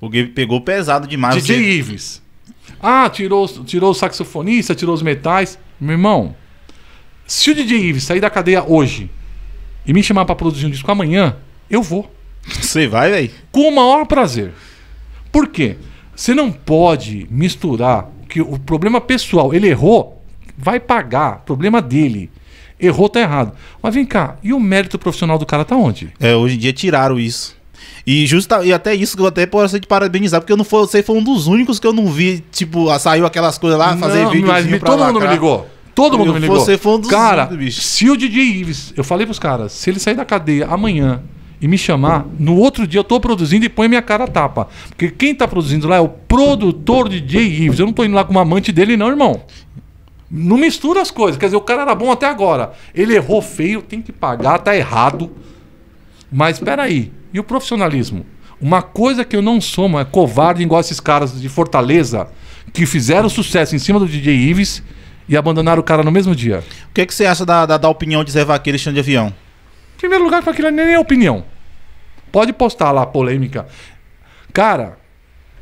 O Gabe pegou pesado demais. DJ você... Ives. Ah, tirou, tirou o saxofonista, tirou os metais. Meu irmão, se o DJ Ives sair da cadeia hoje e me chamar para produzir um disco amanhã, eu vou. Você vai, aí? Com o maior prazer. Por quê? Você não pode misturar que o problema pessoal, ele errou, vai pagar, problema dele. Errou, tá errado. Mas vem cá, e o mérito profissional do cara tá onde? É, hoje em dia tiraram isso. E, justa, e até isso que eu até posso te parabenizar, porque eu não foi, você foi um dos únicos que eu não vi, tipo, saiu aquelas coisas lá, fazer vídeo. Mas todo mundo me ligou. Todo mundo eu, me ligou. Você foi um dos Cara, bicho. se o DJ Ives, eu falei pros caras, se ele sair da cadeia amanhã e me chamar, no outro dia eu tô produzindo e põe minha cara a tapa. Porque quem tá produzindo lá é o produtor de DJ Ives. Eu não tô indo lá com uma amante dele, não, irmão. Não mistura as coisas. Quer dizer, o cara era bom até agora. Ele errou feio, tem que pagar, tá errado. Mas espera aí, e o profissionalismo? Uma coisa que eu não sou, mano, é covarde igual esses caras de Fortaleza que fizeram sucesso em cima do DJ Ives e abandonaram o cara no mesmo dia. O que, é que você acha da, da, da opinião de Zé Vaqueiro e de Avião? Em primeiro lugar, aquilo nem é opinião. Pode postar lá a polêmica. Cara,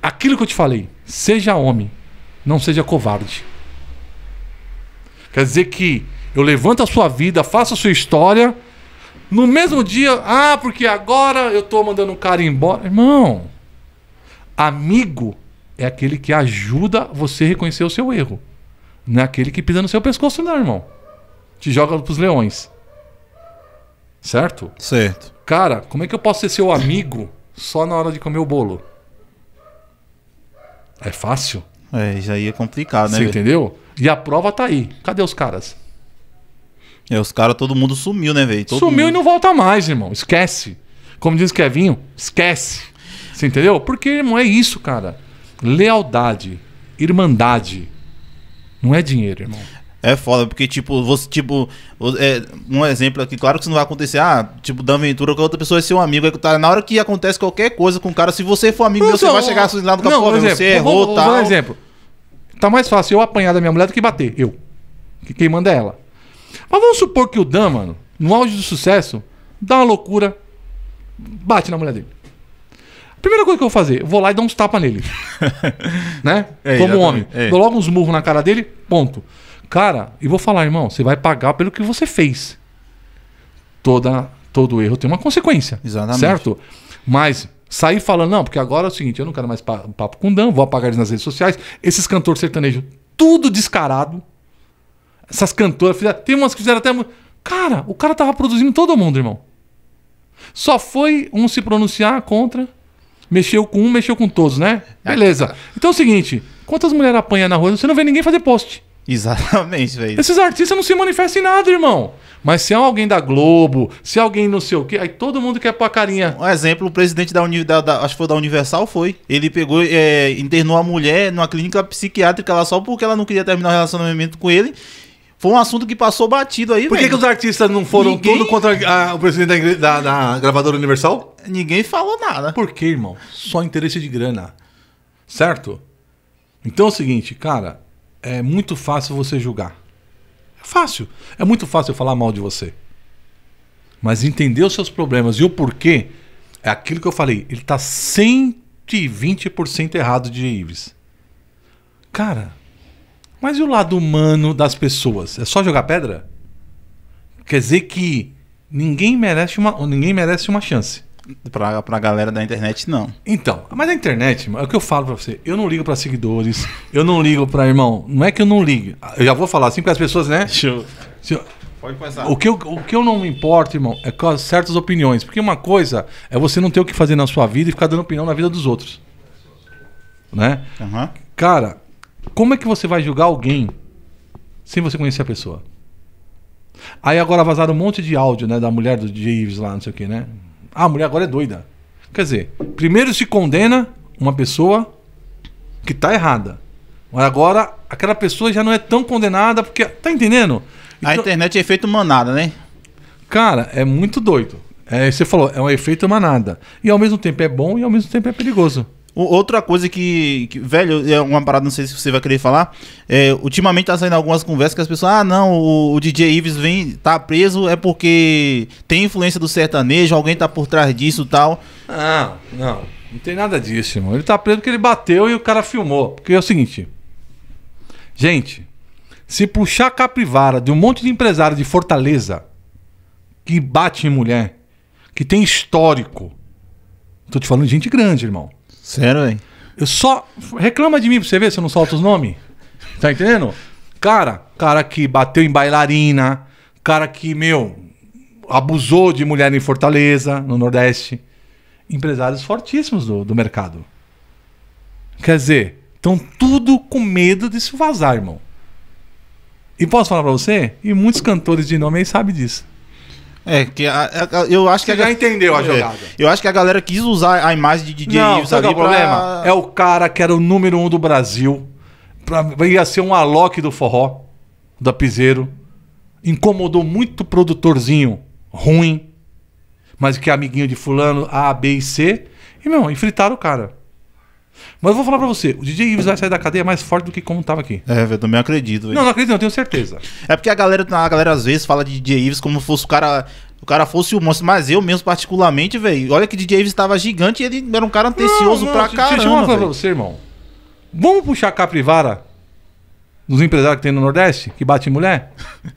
aquilo que eu te falei, seja homem, não seja covarde. Quer dizer que eu levanto a sua vida, faço a sua história no mesmo dia, ah, porque agora eu tô mandando o cara embora. Irmão, amigo é aquele que ajuda você a reconhecer o seu erro. Não é aquele que pisa no seu pescoço, não, irmão. Te joga pros leões. Certo? Certo. Cara, como é que eu posso ser seu amigo só na hora de comer o bolo? É fácil? É, já ia complicar, né? Você entendeu? E a prova tá aí. Cadê os caras? É, os caras, todo mundo sumiu, né, velho? Sumiu mundo. e não volta mais, irmão. Esquece. Como diz Kevinho, esquece. Você entendeu? Porque, irmão, é isso, cara. Lealdade, irmandade. Não é dinheiro, irmão. É foda, porque, tipo, você, tipo, é, um exemplo aqui, claro que isso não vai acontecer, ah, tipo, da aventura com outra pessoa é seu amigo, é tá, na hora que acontece qualquer coisa com o cara, se você for amigo meu, você vai então, chegar assim lá no capô, você errou, vou, tal. Vou dar um exemplo. Tá mais fácil eu apanhar da minha mulher do que bater, eu. Que quem manda é ela. Mas vamos supor que o Dan, mano, no auge do sucesso, dá uma loucura, bate na mulher dele. A primeira coisa que eu vou fazer, eu vou lá e dou uns tapas nele. né? Ei, é, Como homem. Ei. É. Dou logo uns murros na cara dele, ponto. Cara, e vou falar, irmão, você vai pagar pelo que você fez. Toda, todo erro tem uma consequência. Exatamente. Certo? Mas sair falando, não, porque agora é o seguinte, eu não quero mais papo com Dan, vou apagar eles nas redes sociais. Esses cantores sertanejos, tudo descarado. Essas cantoras fizeram. Tem umas que fizeram até. Cara, o cara tava produzindo todo mundo, irmão. Só foi um se pronunciar contra. Mexeu com um, mexeu com todos, né? É, Beleza. Então é o seguinte: quantas mulheres apanham na rua? Você não vê ninguém fazer post. Exatamente, velho. Esses artistas não se manifestam em nada, irmão. Mas se é alguém da Globo, se é alguém não sei o quê, aí todo mundo quer pôr carinha. Um exemplo, o presidente da, Uni, da, da, acho que foi da Universal foi. Ele pegou, é, internou a mulher numa clínica psiquiátrica lá só porque ela não queria terminar o relacionamento com ele. Foi um assunto que passou batido aí, Por que, que os artistas não foram Ninguém- tudo contra a- o presidente da da, da gravadora Universal? Ninguém falou nada. Por quê, irmão? Só interesse de grana. Certo? Então é o seguinte, cara, é muito fácil você julgar. É fácil. É muito fácil eu falar mal de você. Mas entender os seus problemas e o porquê é aquilo que eu falei. Ele tá 120% errado de Ives. Cara, mas e o lado humano das pessoas? É só jogar pedra? Quer dizer que ninguém merece uma, ninguém merece uma chance. Pra, pra galera da internet, não. Então, mas a internet, é o que eu falo pra você. Eu não ligo pra seguidores, eu não ligo pra irmão. Não é que eu não ligue. Eu já vou falar assim, para as pessoas, né? Show. Pode começar. O que, eu, o que eu não me importo, irmão, é com certas opiniões. Porque uma coisa é você não ter o que fazer na sua vida e ficar dando opinião na vida dos outros. Né? Uhum. Cara, como é que você vai julgar alguém sem você conhecer a pessoa? Aí agora vazaram um monte de áudio, né? Da mulher do Jeeves lá, não sei o que, né? Ah, a mulher agora é doida. Quer dizer, primeiro se condena uma pessoa que tá errada. Mas agora aquela pessoa já não é tão condenada porque. Tá entendendo? Então, a internet é efeito manada, né? Cara, é muito doido. É, você falou, é um efeito manada. E ao mesmo tempo é bom e ao mesmo tempo é perigoso. Outra coisa que, que, velho, é uma parada, não sei se você vai querer falar. É, ultimamente tá saindo algumas conversas que as pessoas, ah, não, o, o, DJ Ives vem, tá preso é porque tem influência do sertanejo, alguém tá por trás disso tal. Não, ah, não, não tem nada disso, irmão. Ele tá preso porque ele bateu e o cara filmou. Porque é o seguinte, gente, se puxar a capivara de um monte de empresário de Fortaleza que bate em mulher, que tem histórico, tô te falando de gente grande, irmão. Sério, hein? Eu só. Reclama de mim pra você ver se eu não solto os nomes. Tá entendendo? Cara, cara que bateu em bailarina, cara que, meu, abusou de mulher em Fortaleza, no Nordeste. Empresários fortíssimos do, do mercado. Quer dizer, estão tudo com medo de se vazar, irmão. E posso falar pra você? E muitos cantores de nome aí sabem disso. É, que a, a, eu acho Você que. Você já entendeu a é, jogada. eu acho que a galera quis usar a imagem de DJ Não, Ives ali. É problema. É o cara que era o número um do Brasil. Pra, ia ser um Alok do forró, da Piseiro. Incomodou muito produtorzinho ruim, mas que é amiguinho de Fulano, A, B e C. E, meu, enfrentaram o cara. Mas eu vou falar pra você, o DJ Ives vai sair da cadeia mais forte do que como tava aqui. É, eu também acredito. Não, não acredito, não, tenho certeza. É porque a galera, a galera às vezes fala de DJ Ives como se fosse o cara. O cara fosse o monstro, mas eu mesmo, particularmente, velho. Olha que DJ Ives tava gigante e ele era um cara antecioso não, não, pra caramba. Deixa eu falar pra você, irmão. Vamos puxar a capivara dos empresários que tem no Nordeste, que bate em mulher?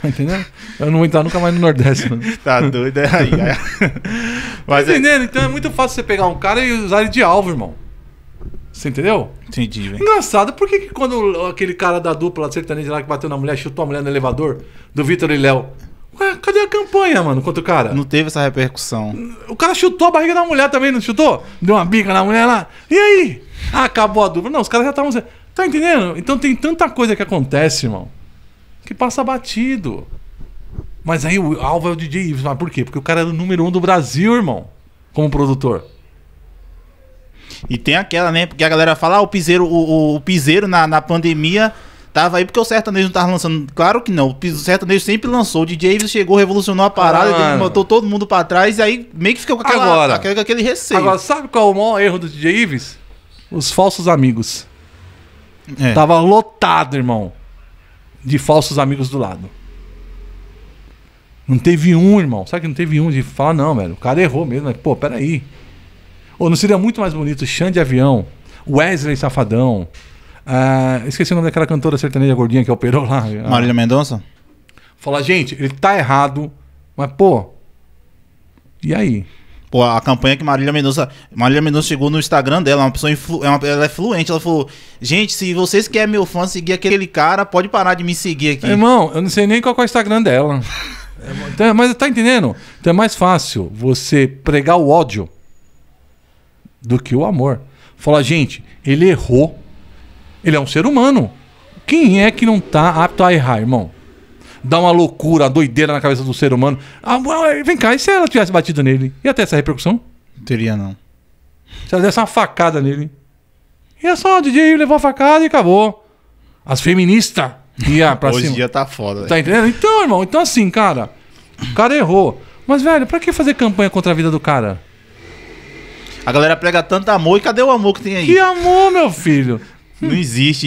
Tá entendendo? Eu não vou entrar nunca mais no Nordeste, mano. tá doido, é aí. É. Tá mas tá entendendo? É... Então é muito fácil você pegar um cara e usar ele de alvo, irmão. Você entendeu? Entendi, velho. Engraçado, por que, que quando aquele cara da dupla sertaneja lá que bateu na mulher, chutou a mulher no elevador, do Vitor e Léo, Ué, cadê a campanha, mano, contra o cara? Não teve essa repercussão. O cara chutou a barriga da mulher também, não chutou? Deu uma bica na mulher lá. E aí? Ah, acabou a dupla. Não, os caras já estavam. Tá entendendo? Então tem tanta coisa que acontece, irmão, que passa batido. Mas aí o Alvo é o DJ Ives. Mas por quê? Porque o cara é o número um do Brasil, irmão, como produtor. E tem aquela, né? Porque a galera fala, ah, o piseiro, o, o, o piseiro na, na pandemia Tava aí porque o sertanejo não tava lançando. Claro que não. O sertanejo sempre lançou. O DJ Davis chegou, revolucionou a parada, ah, botou todo mundo pra trás. E aí meio que ficou com, aquela, agora, com aquele receio. Agora, sabe qual é o maior erro do DJ Ives? Os falsos amigos. É. Tava lotado, irmão. De falsos amigos do lado. Não teve um, irmão. Sabe que não teve um de falar, não, velho. O cara errou mesmo. Mas, pô, peraí. aí. Ou não seria muito mais bonito Xande Avião, Wesley Safadão, ah, esqueci o nome daquela cantora sertaneja gordinha que operou lá. Ah. Marília Mendonça? Falar, gente, ele tá errado, mas pô, e aí? Pô, a campanha que Marília Mendonça. Marília Mendonça chegou no Instagram dela, é uma pessoa influ, é ela é fluente. Ela falou: Gente, se vocês querem meu fã seguir aquele cara, pode parar de me seguir aqui. Irmão, eu não sei nem qual é o Instagram dela. É, então, mas tá entendendo? Então é mais fácil você pregar o ódio do que o amor. Fala, gente, ele errou. Ele é um ser humano. Quem é que não tá apto a errar, irmão? Dá uma loucura, uma doideira na cabeça do ser humano. Ah, vem cá, e se ela tivesse batido nele? Ia ter essa repercussão? Teria não. Se ela desse uma facada nele. Ia só, o DJ levou a facada e acabou. As feministas iam pra Hoje cima. Hoje dia tá foda. Tá entendendo? Então, irmão, então assim, cara. O cara errou. Mas, velho, pra que fazer campanha contra a vida do cara? A galera prega tanto amor e cadê o amor que tem aí? Que amor, meu filho? Não existe isso.